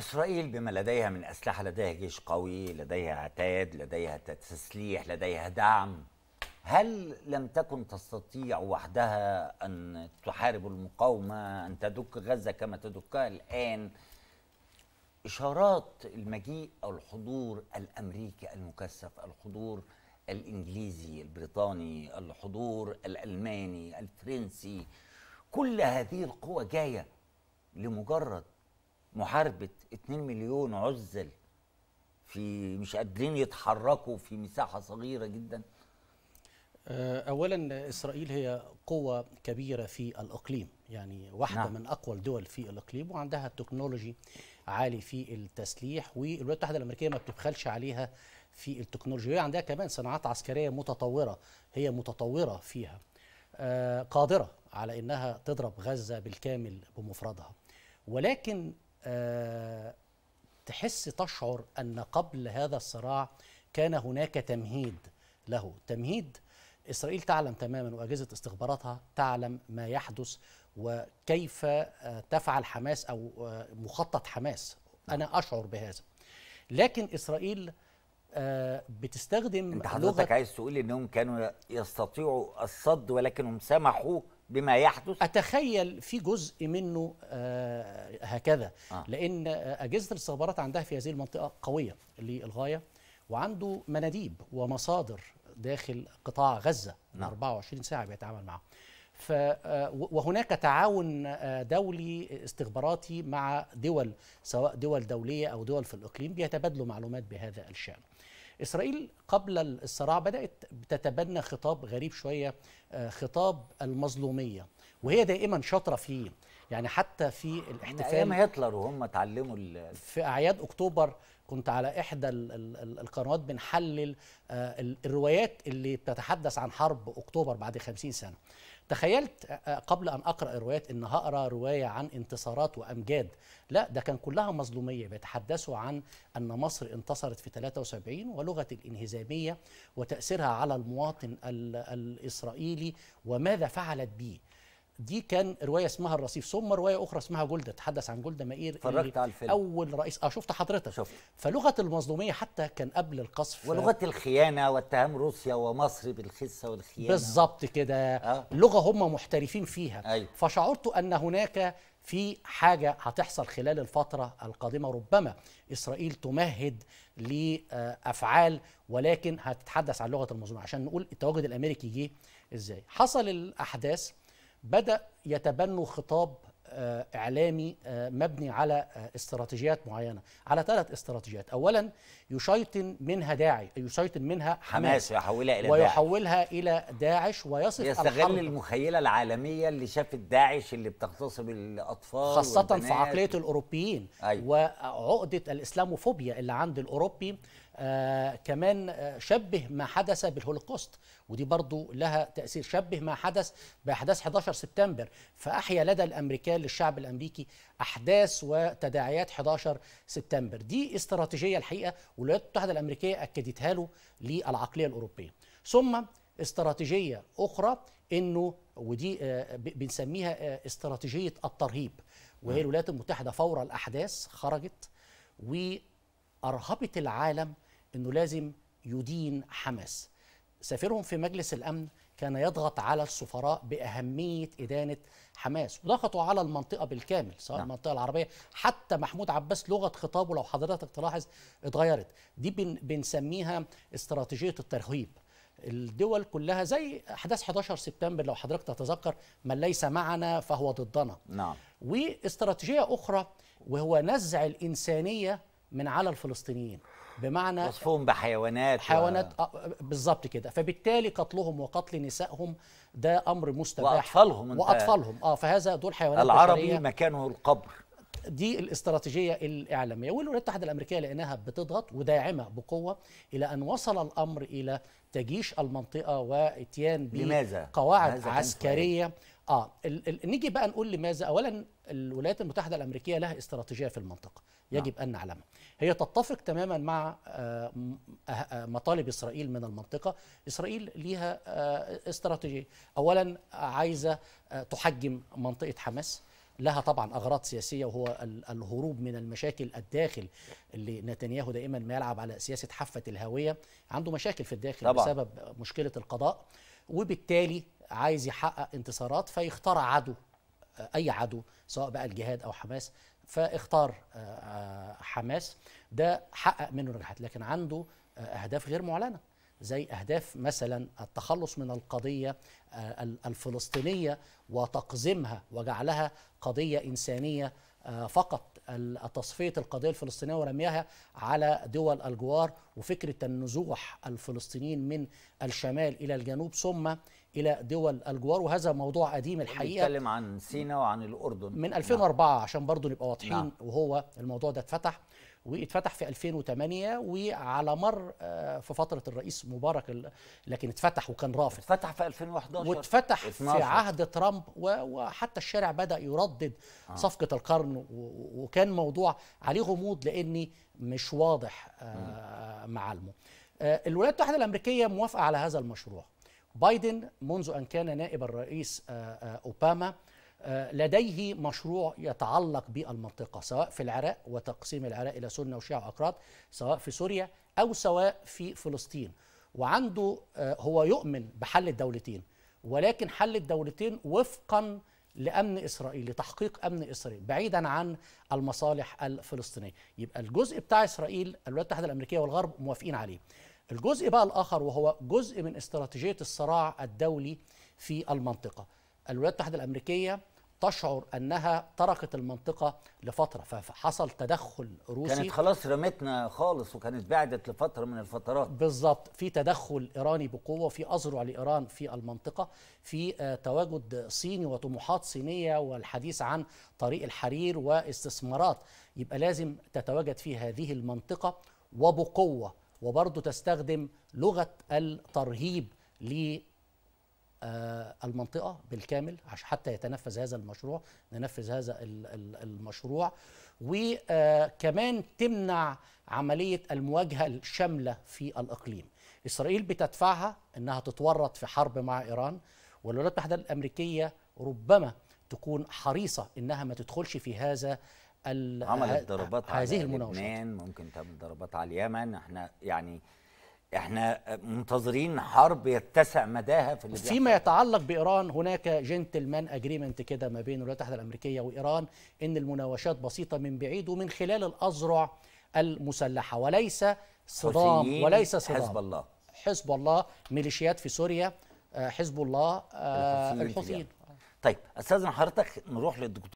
إسرائيل بما لديها من أسلحة لديها جيش قوي لديها عتاد لديها تسليح لديها دعم هل لم تكن تستطيع وحدها أن تحارب المقاومة أن تدك غزة كما تدكها الآن إشارات المجيء أو الحضور الأمريكي المكثف الحضور الإنجليزي البريطاني الحضور الألماني الفرنسي كل هذه القوى جاية لمجرد محاربه 2 مليون عزل في مش قادرين يتحركوا في مساحه صغيره جدا آه، اولا اسرائيل هي قوه كبيره في الاقليم يعني واحده نعم. من اقوى الدول في الاقليم وعندها تكنولوجي عالي في التسليح والولايات المتحده الامريكيه ما بتبخلش عليها في التكنولوجيا عندها كمان صناعات عسكريه متطوره هي متطوره فيها آه، قادره على انها تضرب غزه بالكامل بمفردها ولكن آه، تحس تشعر ان قبل هذا الصراع كان هناك تمهيد له تمهيد اسرائيل تعلم تماما واجهزه استخباراتها تعلم ما يحدث وكيف آه، تفعل حماس او آه، مخطط حماس نعم. انا اشعر بهذا لكن اسرائيل بتستخدم انت حضرتك لغة عايز تقول انهم كانوا يستطيعوا الصد ولكنهم سمحوا بما يحدث اتخيل في جزء منه آه هكذا آه. لان اجهزه الاستخبارات عندها في هذه المنطقه قويه للغايه وعنده مناديب ومصادر داخل قطاع غزه نعم. 24 ساعه بيتعامل معاهم ف آه، وهناك تعاون آه، دولي استخباراتي مع دول سواء دول دوليه او دول في الاقليم بيتبادلوا معلومات بهذا الشان إسرائيل قبل الصراع بدأت تتبنى خطاب غريب شوية آه، خطاب المظلومية وهي دائما شاطرة فيه يعني حتى في الاحتفال ايام هتلر وهم اتعلموا في اعياد اكتوبر كنت على احدى القنوات بنحلل آه، الروايات اللي بتتحدث عن حرب اكتوبر بعد خمسين سنه تخيلت قبل ان اقرا الروايات ان هقرا روايه عن انتصارات وامجاد لا ده كان كلها مظلوميه بيتحدثوا عن ان مصر انتصرت في 73 ولغه الانهزاميه وتاثيرها على المواطن الاسرائيلي وماذا فعلت به دي كان روايه اسمها الرصيف ثم روايه اخرى اسمها جلده تحدث عن جلده مائير اتفرجت على الفيلم اول رئيس اه شفت حضرتك شفت فلغه المظلوميه حتى كان قبل القصف ولغه الخيانه واتهام روسيا ومصر بالخسه والخيانه بالظبط كده آه. لغه هم محترفين فيها أيوه. فشعرت ان هناك في حاجة هتحصل خلال الفترة القادمة ربما إسرائيل تمهد لأفعال ولكن هتتحدث عن لغة المظلوميه عشان نقول التواجد الأمريكي جه إزاي حصل الأحداث بدأ يتبنوا خطاب آه، إعلامي آه، مبني على آه، استراتيجيات معينة على ثلاث استراتيجيات أولا يشيطن منها داعي يشيطن منها حماس, حماس ويحولها إلى ويحولها داعش. إلى داعش ويصف يستغل المخيلة العالمية اللي شافت داعش اللي بتغتصب الأطفال خاصة في عقلية الأوروبيين أيوة. وعقدة الإسلاموفوبيا اللي عند الأوروبي آه كمان آه، شبه ما حدث بالهولوكوست ودي برضو لها تأثير شبه ما حدث بأحداث 11 سبتمبر فأحيا لدى الأمريكان للشعب الأمريكي أحداث وتداعيات 11 سبتمبر دي استراتيجية الحقيقة والولايات المتحدة الأمريكية أكدتها له للعقلية الأوروبية ثم استراتيجية أخرى أنه ودي آه، بنسميها آه، استراتيجية الترهيب وهي نعم. الولايات المتحدة فور الأحداث خرجت وأرهبت العالم انه لازم يدين حماس سفيرهم في مجلس الامن كان يضغط على السفراء باهميه ادانه حماس وضغطوا على المنطقه بالكامل سواء نعم. المنطقه العربيه حتى محمود عباس لغه خطابه لو حضرتك تلاحظ اتغيرت دي بن بنسميها استراتيجيه الترهيب الدول كلها زي احداث 11 سبتمبر لو حضرتك تتذكر من ليس معنا فهو ضدنا نعم واستراتيجيه اخرى وهو نزع الانسانيه من على الفلسطينيين بمعنى وصفهم بحيوانات حيوانات و... آه، بالظبط كده فبالتالي قتلهم وقتل نسائهم ده امر مستباح واطفالهم واطفالهم اه فهذا دول حيوانات العربي بشرية. مكانه القبر دي الاستراتيجيه الاعلاميه والولايات المتحده الامريكيه لانها بتضغط وداعمه بقوه الى ان وصل الامر الى تجيش المنطقه واتيان بقواعد عسكريه اه ال ال نيجي بقى نقول لماذا اولا الولايات المتحدة الأمريكية لها استراتيجية في المنطقة نعم. يجب نعم. أن نعلمها هي تتفق تماما مع آه، أه، آه، مطالب إسرائيل من المنطقة إسرائيل ليها استراتيجية أولا عايزة تحجم منطقة حماس لها طبعا اغراض سياسيه وهو الهروب من المشاكل الداخل اللي نتنياهو دائما ما يلعب على سياسه حافه الهويه عنده مشاكل في الداخل طبعا. بسبب مشكله القضاء وبالتالي عايز يحقق انتصارات فيخترع عدو اي عدو سواء بقى الجهاد او حماس فاختار آه، آه، حماس ده حقق منه نجاحات لكن عنده آه، اهداف غير معلنه زي اهداف مثلا التخلص من القضيه الفلسطينيه وتقزيمها وجعلها قضيه انسانيه فقط تصفيه القضيه الفلسطينيه ورميها على دول الجوار وفكره النزوح الفلسطينيين من الشمال الى الجنوب ثم الى دول الجوار وهذا موضوع قديم الحقيقه بنتكلم عن سينا وعن الاردن من 2004 نعم. عشان برضه نبقى واضحين نعم. وهو الموضوع ده اتفتح واتفتح في 2008 وعلى مر آه، في فتره الرئيس مبارك لكن اتفتح وكان رافض اتفتح في 2011 واتفتح 12. في عهد ترامب وحتى الشارع بدا يردد آه. صفقه القرن وكان موضوع عليه غموض لاني مش واضح آه، معالمه الولايات المتحده الامريكيه موافقه على هذا المشروع بايدن منذ أن كان نائب الرئيس آه، آه، أوباما آه، لديه مشروع يتعلق بالمنطقة سواء في العراق وتقسيم العراق إلى سنة وشيعة وأكراد سواء في سوريا أو سواء في فلسطين وعنده هو يؤمن بحل الدولتين ولكن حل الدولتين وفقا لأمن إسرائيل لتحقيق أمن إسرائيل بعيدا عن المصالح الفلسطينية يبقى الجزء بتاع إسرائيل الولايات المتحدة الأمريكية والغرب موافقين عليه الجزء بقى الآخر وهو جزء من استراتيجية الصراع الدولي في المنطقة الولايات المتحدة الأمريكية تشعر انها تركت المنطقه لفتره فحصل تدخل روسي كانت خلاص رمتنا خالص وكانت بعدت لفتره من الفترات بالظبط في تدخل ايراني بقوه في اذرع لايران في المنطقه في آه، تواجد صيني وطموحات صينيه والحديث عن طريق الحرير واستثمارات يبقى لازم تتواجد في هذه المنطقه وبقوه وبرضه تستخدم لغه الترهيب للمنطقه بالكامل حتى يتنفذ هذا المشروع ننفذ هذا المشروع وكمان تمنع عمليه المواجهه الشامله في الاقليم اسرائيل بتدفعها انها تتورط في حرب مع ايران والولايات المتحده الامريكيه ربما تكون حريصه انها ما تدخلش في هذا عملت ضربات هذه لبنان ممكن تعمل ضربات على اليمن احنا يعني احنا منتظرين حرب يتسع مداها في اللي فيما يتعلق بايران هناك جنتلمان اجريمنت كده ما بين الولايات المتحده الامريكيه وايران ان المناوشات بسيطه من بعيد ومن خلال الاذرع المسلحه وليس صدام وليس صدام حزب الله حزب الله ميليشيات في سوريا آه، حزب الله آه، الحوثيين طيب استاذن حضرتك نروح للدكتور